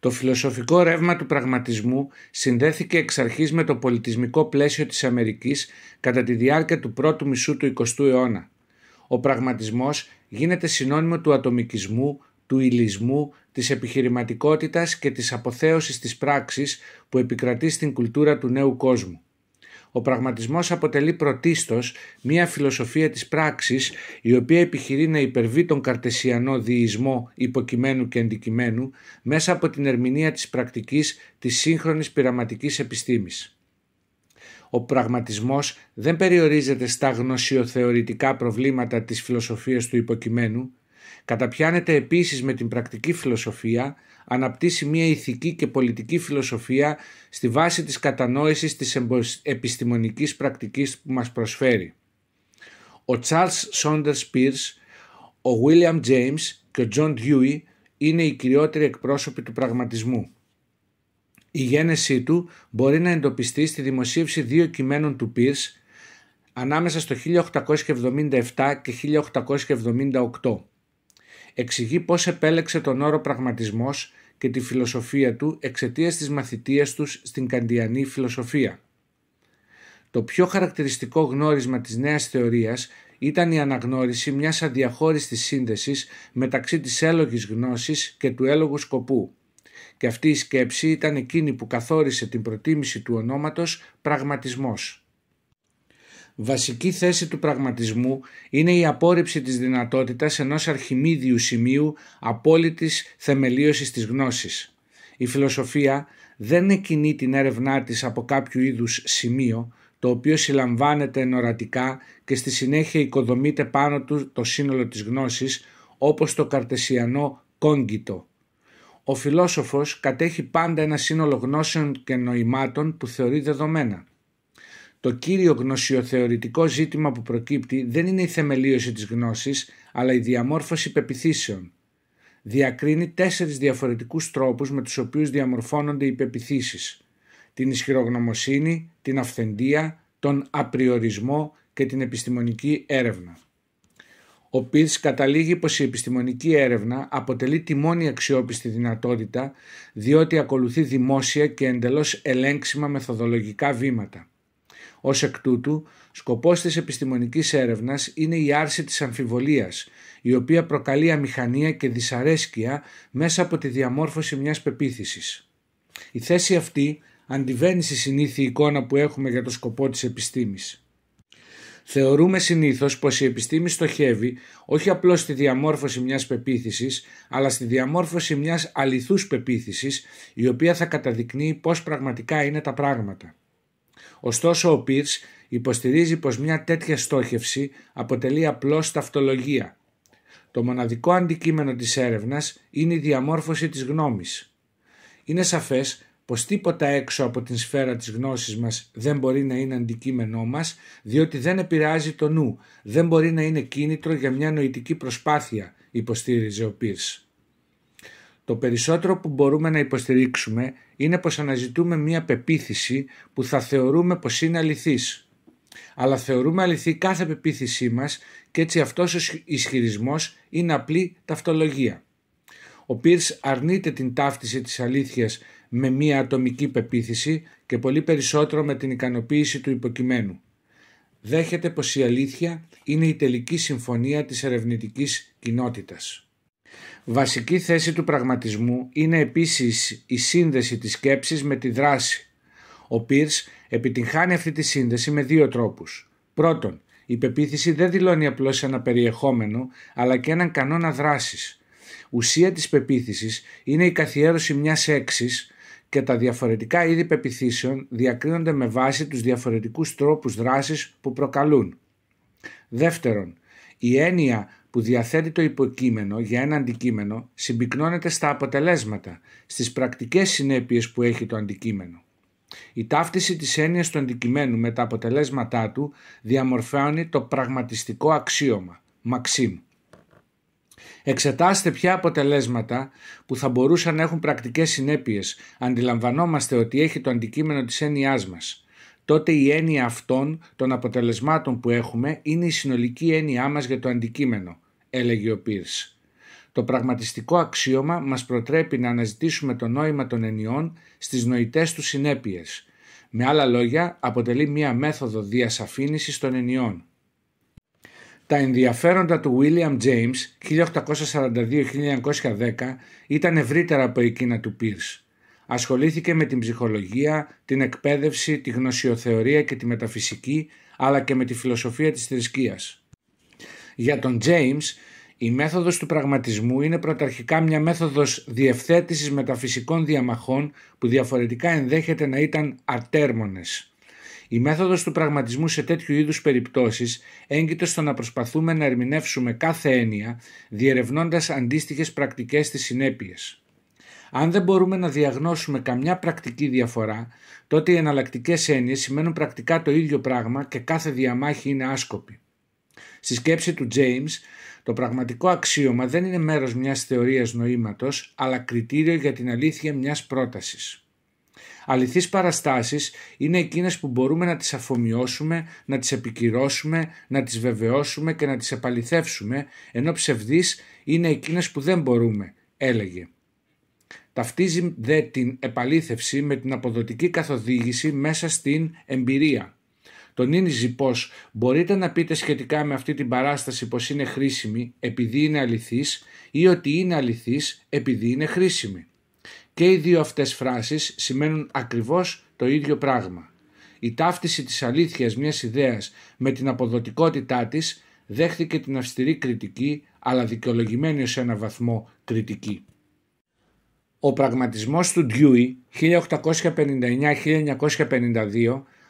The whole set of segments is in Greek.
Το φιλοσοφικό ρεύμα του πραγματισμού συνδέθηκε εξ αρχής με το πολιτισμικό πλαίσιο της Αμερικής κατά τη διάρκεια του πρώτου μισού του 20ου αιώνα. Ο πραγματισμός γίνεται συνώνυμο του ατομικισμού, του υλισμού, της επιχειρηματικότητας και της αποθέωσης της πράξης που επικρατεί στην κουλτούρα του νέου κόσμου. Ο πραγματισμός αποτελεί πρωτίστως μία φιλοσοφία της πράξης η οποία επιχειρεί να υπερβεί τον καρτεσιανό διεισμό υποκειμένου και αντικειμένου μέσα από την ερμηνεία της πρακτικής της σύγχρονης πειραματικής επιστήμης. Ο πραγματισμός δεν περιορίζεται στα γνωσιοθεωρητικά προβλήματα της φιλοσοφίας του υποκειμένου, Καταπιάνεται επίσης με την πρακτική φιλοσοφία, αναπτύσσει μια ηθική και πολιτική φιλοσοφία στη βάση της κατανόησης της επιστημονικής πρακτικής που μας προσφέρει. Ο Charles Saunders Peirce, ο William James και ο John Dewey είναι οι κυριότεροι εκπρόσωποι του πραγματισμού. Η γένεσή του μπορεί να εντοπιστεί στη δημοσίευση δύο κειμένων του Peirce ανάμεσα στο 1877 και 1878 εξηγεί πώς επέλεξε τον όρο πραγματισμός και τη φιλοσοφία του εξαιτίας της μαθητείας τους στην καντιανή φιλοσοφία. Το πιο χαρακτηριστικό γνώρισμα της νέας θεωρίας ήταν η αναγνώριση μιας αδιαχώριστης σύνδεσης μεταξύ της έλογης γνώσης και του έλογου σκοπού. Και αυτή η σκέψη ήταν εκείνη που καθόρισε την προτίμηση του ονόματος «πραγματισμός» βασική θέση του πραγματισμού είναι η απόρριψη της δυνατότητας ενός αρχιμίδιου σημείου απόλυτης θεμελίωσης της γνώσης. Η φιλοσοφία δεν εκινεί την έρευνά της από κάποιο είδους σημείο, το οποίο συλλαμβάνεται ενορατικά και στη συνέχεια οικοδομείται πάνω του το σύνολο της γνώσης, όπως το καρτεσιανό κόγκιτο. Ο φιλόσοφος κατέχει πάντα ένα σύνολο γνώσεων και νοημάτων που θεωρεί δεδομένα. Το κύριο γνωσιοθεωρητικό ζήτημα που προκύπτει δεν είναι η θεμελίωση της γνώσης, αλλά η διαμόρφωση πεπιθήσεων. Διακρίνει τέσσερις διαφορετικούς τρόπους με τους οποίους διαμορφώνονται οι πεπιθήσεις. Την ισχυρογνωμοσύνη, την αυθεντία, τον απριορισμό και την επιστημονική έρευνα. Ο Πίρς καταλήγει πως η επιστημονική έρευνα αποτελεί τη μόνη αξιόπιστη δυνατότητα διότι ακολουθεί δημόσια και εντελώς ελέγξιμα μεθοδολογικά βήματα. Ως εκ τούτου, σκοπός της επιστημονικής έρευνας είναι η άρση της αμφιβολίας, η οποία προκαλεί αμηχανία και δυσαρέσκεια μέσα από τη διαμόρφωση μιας πεποίθησης. Η θέση αυτή αντιβαίνει στη συνήθεια εικόνα που έχουμε για το σκοπό της επιστήμης. Θεωρούμε συνήθως πως η επιστήμη στοχεύει όχι απλώς στη διαμόρφωση μιας πεποίθησης, αλλά στη διαμόρφωση μιας αληθούς πεποίθησης, η οποία θα καταδεικνύει πώς πραγματικά είναι τα πράγματα. Ωστόσο, ο Πίρς υποστηρίζει πως μια τέτοια στόχευση αποτελεί απλώς ταυτολογία. Το μοναδικό αντικείμενο της έρευνας είναι η διαμόρφωση της γνώμης. Είναι σαφές πως τίποτα έξω από την σφαίρα της γνώσης μας δεν μπορεί να είναι αντικείμενό μας, διότι δεν επηρεάζει το νου, δεν μπορεί να είναι κίνητρο για μια νοητική προσπάθεια, υποστήριζε ο Πίρς. Το περισσότερο που μπορούμε να υποστηρίξουμε είναι πως αναζητούμε μία πεποίθηση που θα θεωρούμε πως είναι αληθής. Αλλά θεωρούμε αληθή κάθε πεποίθησή μας και έτσι αυτός ο ισχυρισμός είναι απλή ταυτολογία. Ο Πίρς αρνείται την ταύτιση της αλήθειας με μία ατομική πεποίθηση και πολύ περισσότερο με την ικανοποίηση του υποκειμένου. Δέχεται πως η αλήθεια είναι η τελική συμφωνία της ερευνητικής κοινότητας. Βασική θέση του πραγματισμού είναι επίσης η σύνδεση της σκέψης με τη δράση. Ο Πίρς επιτυγχάνει αυτή τη σύνδεση με δύο τρόπους. Πρώτον, η πεποίθηση δεν δηλώνει απλώς ένα περιεχόμενο, αλλά και έναν κανόνα δράσης. Ουσία της πεποίθησης είναι η καθιέρωση μιας έξης και τα διαφορετικά είδη πεπιθήσεων διακρίνονται με βάση τους διαφορετικούς τρόπους δράσης που προκαλούν. Δεύτερον, η έννοια που διαθέτει το υποκείμενο για ένα αντικείμενο συμπυκνώνεται στα αποτελέσματα, στις πρακτικές συνέπειες που έχει το αντικείμενο. Η ταύτιση της έννοιας του αντικειμένου με τα αποτελέσματά του διαμορφώνει το πραγματιστικό αξίωμα, μαξίμ. Εξετάστε ποια αποτελέσματα που θα μπορούσαν να έχουν πρακτικές συνέπειες. Αντιλαμβανόμαστε ότι έχει το αντικείμενο της έννοιάς μας τότε η έννοια αυτών των αποτελεσμάτων που έχουμε είναι η συνολική έννοιά μας για το αντικείμενο, έλεγε ο Πίρς. Το πραγματιστικό αξίωμα μας προτρέπει να αναζητήσουμε το νόημα των ενιών στις νοητές τους συνέπειες. Με άλλα λόγια, αποτελεί μία μέθοδο διασαφήνισης των ενιών. Τα ενδιαφέροντα του William James 1842-1910 ήταν ευρύτερα από εκείνα του Pierce. Ασχολήθηκε με την ψυχολογία, την εκπαίδευση, τη γνωσιοθεωρία και τη μεταφυσική, αλλά και με τη φιλοσοφία της θρησκείας. Για τον James, η μέθοδος του πραγματισμού είναι πρωταρχικά μια μέθοδος διευθέτησης μεταφυσικών διαμαχών που διαφορετικά ενδέχεται να ήταν ατέρμονες. Η μέθοδος του πραγματισμού σε τέτοιου είδους περιπτώσεις έγκυται στο να προσπαθούμε να ερμηνεύσουμε κάθε έννοια διερευνώντας αντίστοιχες πρακτικές στις συνέπειες. Αν δεν μπορούμε να διαγνώσουμε καμιά πρακτική διαφορά, τότε οι εναλλακτικές έννοιες σημαίνουν πρακτικά το ίδιο πράγμα και κάθε διαμάχη είναι άσκοπη. Στη σκέψη του James, το πραγματικό αξίωμα δεν είναι μέρος μιας θεωρίας νοήματος, αλλά κριτήριο για την αλήθεια μιας πρότασης. Αληθείς παραστάσεις είναι εκείνες που μπορούμε να τις αφομοιώσουμε, να τις επικυρώσουμε, να τις βεβαιώσουμε και να τις επαληθεύσουμε, ενώ ψευδείς είναι εκείνες που δεν μπορούμε, έλεγε. Ταυτίζει δε την επαλήθευση με την αποδοτική καθοδήγηση μέσα στην εμπειρία. Τον πω πως μπορείτε να πείτε σχετικά με αυτή την παράσταση πως είναι χρήσιμη επειδή είναι αληθής ή ότι είναι αληθής επειδή είναι χρήσιμη. Και οι δύο αυτές φράσεις σημαίνουν ακριβώς το ίδιο πράγμα. Η ταύτιση της αλήθειας μιας ιδέας με την αποδοτικότητά της δέχθηκε την αυστηρή κριτική αλλά δικαιολογημένη σε ένα βαθμό κριτική. Ο πραγματισμός του ντιουι 1859-1952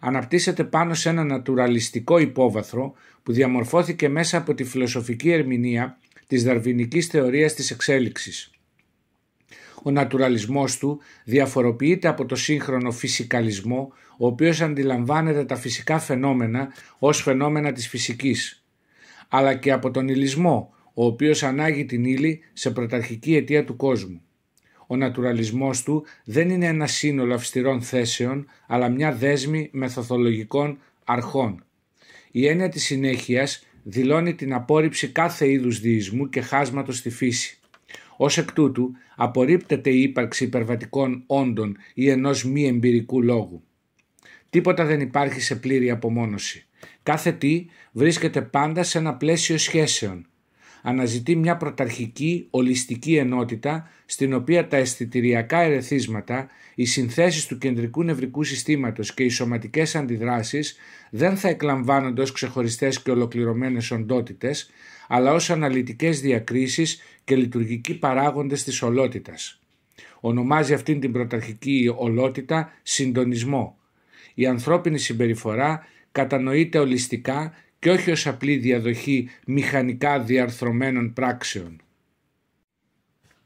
αναπτύσσεται πάνω σε ένα νατουραλιστικό υπόβαθρο που διαμορφώθηκε μέσα από τη φιλοσοφική ερμηνεία της δαρβινικής θεωρίας της εξέλιξης. Ο νατουραλισμός του διαφοροποιείται από το σύγχρονο φυσικαλισμό, ο οποίος αντιλαμβάνεται τα φυσικά φαινόμενα ως φαινόμενα της φυσικής, αλλά και από τον ηλισμό ο οποίος ανάγει την ύλη σε πρωταρχική αιτία του κόσμου ο νατουραλισμός του δεν είναι ένα σύνολο αυστηρών θέσεων, αλλά μια δέσμη μεθοδολογικών αρχών. Η έννοια της συνέχειας δηλώνει την απόρριψη κάθε είδους διεισμού και χάσματος στη φύση. Ως εκ τούτου απορρίπτεται η ύπαρξη υπερβατικών όντων ή ενός μη εμπειρικού λόγου. Τίποτα δεν υπάρχει σε πλήρη απομόνωση. Κάθε τι βρίσκεται πάντα σε ένα πλαίσιο σχέσεων, αναζητεί μια πρωταρχική, ολιστική ενότητα στην οποία τα αισθητηριακά ερεθίσματα, οι συνθέσεις του κεντρικού νευρικού συστήματος και οι σωματικές αντιδράσεις δεν θα εκλαμβάνονται ως ξεχωριστές και ολοκληρωμένες οντότητες, αλλά ως αναλυτικές διακρίσεις και λειτουργικοί παράγοντες της ολότητας. Ονομάζει αυτήν την πρωταρχική ολότητα συντονισμό. Η ανθρώπινη συμπεριφορά κατανοείται ολιστικά και όχι ως απλή διαδοχή μηχανικά διαρθρωμένων πράξεων.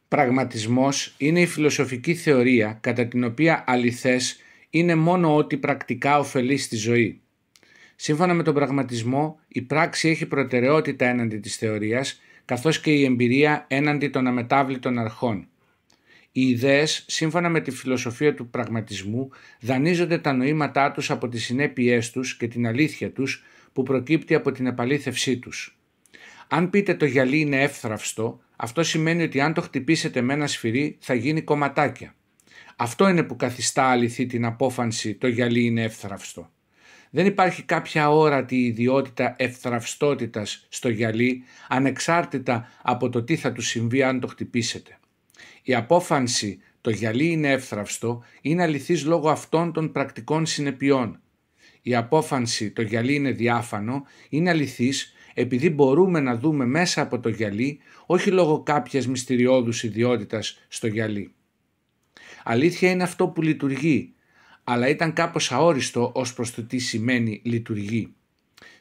Πραγματισμός είναι η φιλοσοφική θεωρία κατά την οποία αληθές είναι μόνο ό,τι πρακτικά ωφελεί στη ζωή. Σύμφωνα με τον πραγματισμό, η πράξη έχει προτεραιότητα έναντι της θεωρίας, καθώς και η εμπειρία έναντι των αμετάβλητων αρχών. Οι ιδέες, σύμφωνα με τη φιλοσοφία του πραγματισμού, δανείζονται τα νοήματά τους από τις συνέπειές τους και την αλήθεια τους, που προκύπτει από την επαλήθευσή τους. Αν πείτε το γυαλί είναι εύθραυστο, αυτό σημαίνει ότι αν το χτυπήσετε με ένα σφυρί θα γίνει κομματάκια. Αυτό είναι που καθιστά αληθή την απόφανση το γυαλί είναι εύθραυστο. Δεν υπάρχει κάποια όρατη ιδιότητα ευθραυστότητας στο γυαλί ανεξάρτητα από το τι θα του συμβεί αν το χτυπήσετε. Η απόφαση το γυαλί είναι εύθραυστο είναι αληθής λόγω αυτών των πρακτικών συνεπειών η απόφανση το γυαλί είναι διάφανο είναι αληθής επειδή μπορούμε να δούμε μέσα από το γυαλί όχι λόγω κάποιας μυστηριώδους ιδιότητας στο γυαλί. Αλήθεια είναι αυτό που λειτουργεί, αλλά ήταν κάπως αόριστο ως προς το τι σημαίνει λειτουργεί.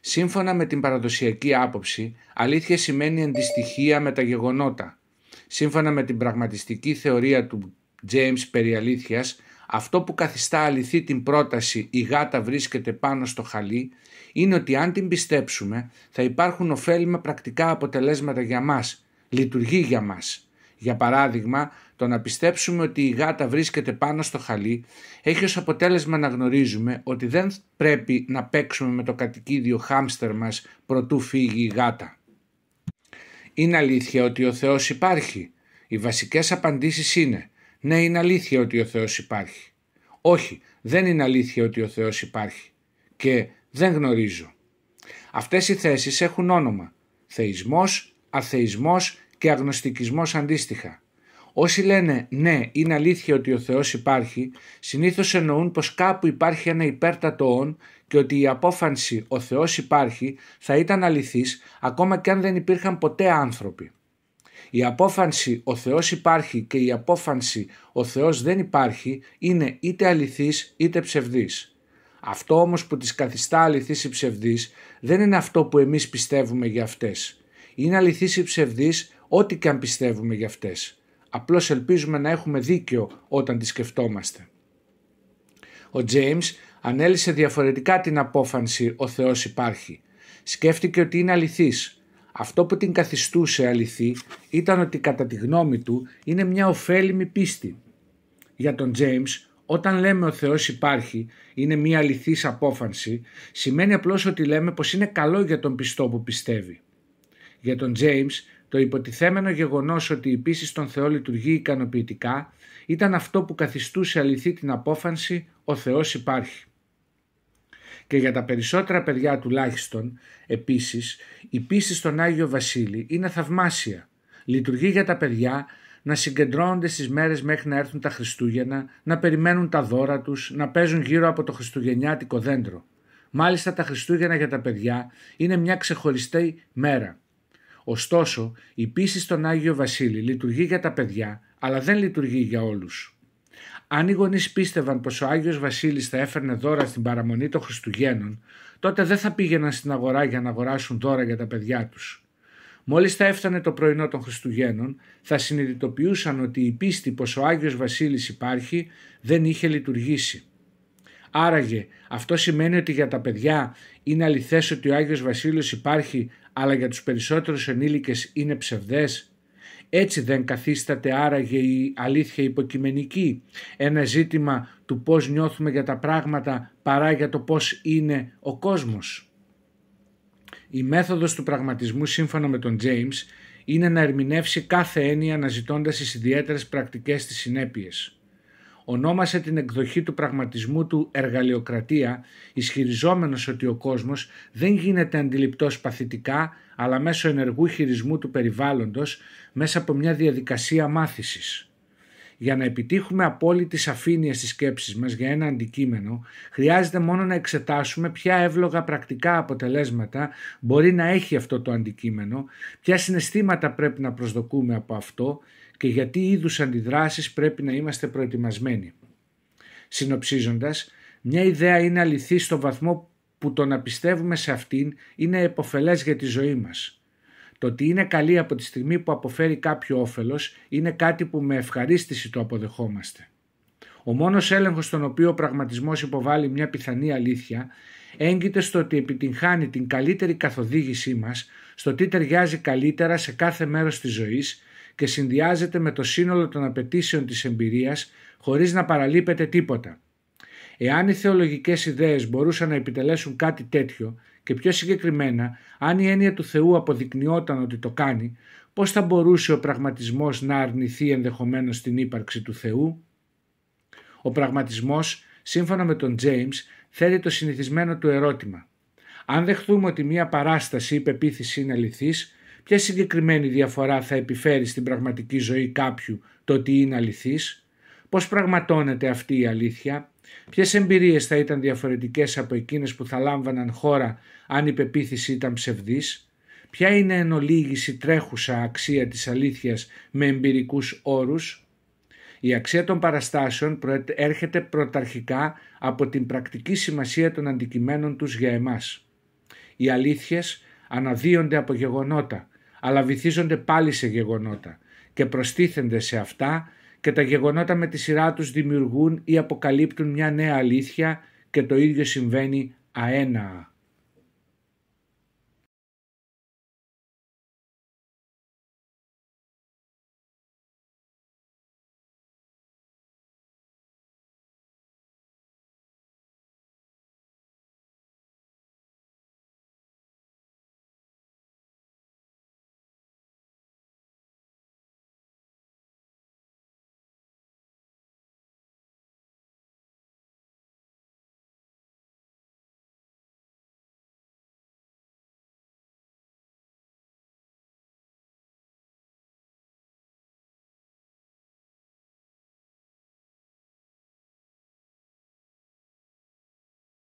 Σύμφωνα με την παραδοσιακή άποψη, αλήθεια σημαίνει αντιστοιχεία με τα γεγονότα. Σύμφωνα με την πραγματιστική θεωρία του James περί αλήθειας, αυτό που καθιστά αληθή την πρόταση «Η γάτα βρίσκεται πάνω στο χαλί» είναι ότι αν την πιστέψουμε θα υπάρχουν ωφέλιμα πρακτικά αποτελέσματα για μας, λειτουργεί για μας. Για παράδειγμα, το να πιστέψουμε ότι η γάτα βρίσκεται πάνω στο χαλί έχει ως αποτέλεσμα να γνωρίζουμε ότι δεν πρέπει να παίξουμε με το κατοικίδιο χάμστερ μας προτού φύγει η γάτα. Είναι αλήθεια ότι ο Θεός υπάρχει. Οι βασικές απαντήσεις είναι ναι, είναι αλήθεια ότι ο Θεός υπάρχει. Όχι, δεν είναι αλήθεια ότι ο Θεός υπάρχει. Και δεν γνωρίζω. Αυτές οι θέσεις έχουν όνομα. Θεϊσμός, αθεϊσμός και αγνωστικισμός αντίστοιχα. Όσοι λένε ναι, είναι αλήθεια ότι ο Θεός υπάρχει, συνήθως εννοούν πως κάπου υπάρχει ένα υπέρτατο όν και ότι η απόφανση «ο Θεός υπάρχει» θα ήταν αληθής ακόμα και αν δεν υπήρχαν ποτέ άνθρωποι. Η απόφανση «Ο Θεός υπάρχει» και η απόφανση «Ο Θεός δεν υπάρχει» είναι είτε αληθής είτε ψευδής. Αυτό όμως που τις καθιστά αληθής ή ψευδής δεν είναι αυτό που εμείς πιστεύουμε για αυτές. Είναι αληθής ή ψευδής ό,τι και αν πιστεύουμε για αυτές. Απλώς ελπίζουμε να έχουμε δίκιο όταν τις σκεφτόμαστε. Ο James ανέλησε διαφορετικά την απόφανση «Ο Θεός υπάρχει». Σκέφτηκε ότι είναι αληθής, αυτό που την καθιστούσε αληθή ήταν ότι κατά τη γνώμη του είναι μια ωφέλιμη πίστη. Για τον James, όταν λέμε ο Θεός υπάρχει, είναι μια αληθής απόφανση, σημαίνει απλώς ότι λέμε πως είναι καλό για τον πιστό που πιστεύει. Για τον James, το υποτιθέμενο γεγονός ότι η πίστη στον Θεό λειτουργεί ικανοποιητικά ήταν αυτό που καθιστούσε αληθή την απόφανση «Ο Θεός υπάρχει» και για τα περισσότερα παιδιά τουλάχιστον επίσης η πίστη στον Άγιο Βασίλη είναι θαυμάσια. Λειτουργεί για τα παιδιά να συγκεντρώνονται στις μέρες μέχρι να έρθουν τα Χριστούγεννα, να περιμένουν τα δώρα τους, να παίζουν γύρω από το χριστουγεννιάτικο δέντρο. Μάλιστα τα Χριστούγεννα για τα παιδιά είναι μια ξεχωριστή μέρα. Ωστόσο, η πίστη στον Άγιο Βασίλη λειτουργεί για τα παιδιά, αλλά δεν λειτουργεί για όλους. Αν οι γονείς πίστευαν πως ο Άγιος Βασίλης θα έφερνε δώρα στην παραμονή των Χριστουγέννων, τότε δεν θα πήγαιναν στην αγορά για να αγοράσουν δώρα για τα παιδιά τους. Μόλις θα έφτανε το πρωινό των Χριστουγέννων, θα συνειδητοποιούσαν ότι η πίστη πως ο Άγιος Βασίλης υπάρχει δεν είχε λειτουργήσει. Άραγε, αυτό σημαίνει ότι για τα παιδιά είναι αληθές ότι ο Άγιος Βασίλειος υπάρχει, αλλά για τους περισσότερους ενήλικες είναι ψευδές. Έτσι δεν καθίσταται άραγε η αλήθεια υποκειμενική, ένα ζήτημα του πώς νιώθουμε για τα πράγματα παρά για το πώς είναι ο κόσμος. Η μέθοδος του πραγματισμού σύμφωνα με τον James είναι να ερμηνεύσει κάθε έννοια αναζητώντας τις ιδιαίτερες πρακτικές της συνέπειες ονόμασε την εκδοχή του πραγματισμού του «εργαλειοκρατία», ισχυριζόμενος ότι ο κόσμος δεν γίνεται αντιληπτός παθητικά, αλλά μέσω ενεργού χειρισμού του περιβάλλοντος, μέσα από μια διαδικασία μάθησης. Για να επιτύχουμε απόλυτη σαφήνεια στις σκέψεις μας για ένα αντικείμενο, χρειάζεται μόνο να εξετάσουμε ποια εύλογα πρακτικά αποτελέσματα μπορεί να έχει αυτό το αντικείμενο, ποια συναισθήματα πρέπει να προσδοκούμε από αυτό και γιατί είδους αντιδράσεις πρέπει να είμαστε προετοιμασμένοι. Συνοψίζοντας, μια ιδέα είναι αληθή στο βαθμό που το να πιστεύουμε σε αυτήν είναι επωφελές για τη ζωή μας. Το ότι είναι καλή από τη στιγμή που αποφέρει κάποιο όφελος είναι κάτι που με ευχαρίστηση το αποδεχόμαστε. Ο μόνος έλεγχος στον οποίο ο πραγματισμός υποβάλλει μια πιθανή αλήθεια έγκυται στο ότι επιτυγχάνει την καλύτερη καθοδήγησή μας στο τι ταιριάζει καλύτερα σε κάθε μέρος της ζωής και συνδυάζεται με το σύνολο των απαιτήσεων της εμπειρίας χωρίς να παραλείπεται τίποτα. Εάν οι θεολογικές ιδέες μπορούσαν να επιτελέσουν κάτι τέτοιο και πιο συγκεκριμένα αν η έννοια του Θεού αποδεικνυόταν ότι το κάνει, πώς θα μπορούσε ο πραγματισμός να αρνηθεί ενδεχομένως την ύπαρξη του Θεού. Ο πραγματισμός, σύμφωνα με τον James, θέτει το συνηθισμένο του ερώτημα. Αν δεχθούμε ότι μία παράσταση ή πεποίθηση είναι αληθής, ποια συγκεκριμένη διαφορά θα επιφέρει στην πραγματική ζωή κάποιου το ότι είναι αληθής, πώς πραγματώνεται αυτή η αλήθεια, Ποιες εμπειρίες θα ήταν διαφορετικές από εκείνες που θα λάμβαναν χώρα αν η πεποίθηση ήταν ψευδής. Ποια είναι εν ολίγηση τρέχουσα αξία της αλήθειας με εμπειρικούς όρους. Η αξία των παραστάσεων έρχεται πρωταρχικά από την πρακτική σημασία των αντικειμένων τους για εμάς. Οι αλήθειες αναδύονται από γεγονότα, αλλά βυθίζονται πάλι σε γεγονότα και προστίθενται σε αυτά και τα γεγονότα με τη σειρά τους δημιουργούν ή αποκαλύπτουν μια νέα αλήθεια και το ίδιο συμβαίνει αέναα.